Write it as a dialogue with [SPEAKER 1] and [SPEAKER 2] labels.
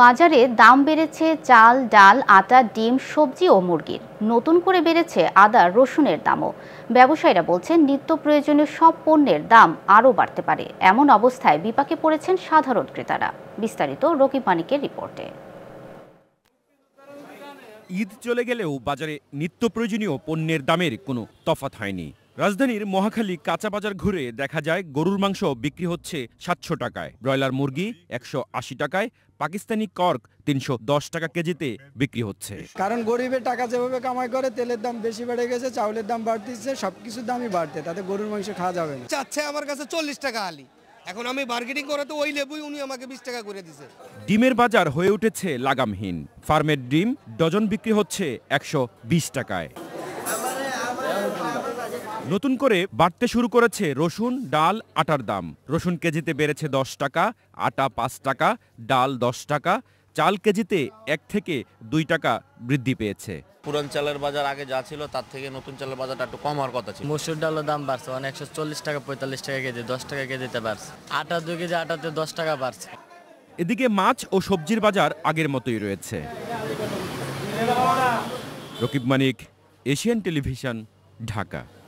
[SPEAKER 1] বাজারে দাম বেড়েছে চাল ডাল আটা ডিম সবজি ও মুরগির নতুন করে বেড়েছে আদা রসুনের দামও ব্যবসায়ীরা বলছেন নিত্য প্রয়োজনীয় সব পণ্যের দাম আরও বাড়তে পারে এমন অবস্থায় বিপাকে পড়েছেন সাধারণ ক্রেতারা বিস্তারিত রকিব মানিকের রিপোর্টে
[SPEAKER 2] ঈদ চলে গেলেও বাজারে নিত্য প্রয়োজনীয় পণ্যের দামের কোনো তফাত হয়নি রাজধানীর মহাখালী কাঁচা বাজার ঘুরে দেখা যায় গরুর মাংস বিক্রি হচ্ছে সাতশো টাকায় ব্রয়লার মুরগি একশো আশি টাকায় পাকিস্তানি কর্ক তিনশো দশ টাকা কেজিতে বিক্রি হচ্ছে
[SPEAKER 3] কারণ গরিবের টাকা যেভাবে কামাই করে তেলের দাম বেশি বেড়ে গেছে চাউলের দাম বাড়তেছে সবকিছুর দামই বাড়তে তাতে গরুর মাংস খাওয়া যাবে না চাচ্ছে আমার কাছে চল্লিশ টাকা আলি এখন আমি করে করাতে ওই লেবুই উনি আমাকে বিশ টাকা করে দিছে
[SPEAKER 2] ডিমের বাজার হয়ে উঠেছে লাগামহীন ফার্মের ডিম ডজন বিক্রি হচ্ছে একশো বিশ টাকায় নতুন করে বাড়তে শুরু করেছে রসুন ডাল আটার দাম রসুন কেজিতে বেড়েছে দশ টাকা আটা পাঁচ টাকা ডাল দশ টাকা চাল কেজিতে এক থেকে দুই টাকা বৃদ্ধি পেয়েছে
[SPEAKER 4] পুরান চালের বাজার আগে যা ছিল তার থেকে নতুন চালের বাজারটা একটু কম হওয়ার কথা ছিল মসুর ডালের দাম বাড়ছে মানে একশো চল্লিশ টাকা পঁয়তাল্লিশ টাকা কেজি দশ টাকা কেজিতে বাড়ছে আটা দুই কেজি আটাতে দশ টাকা বাড়ছে
[SPEAKER 2] এদিকে মাছ ও সবজির বাজার আগের মতোই রয়েছে রকিব মানিক এশিয়ান টেলিভিশন ঢাকা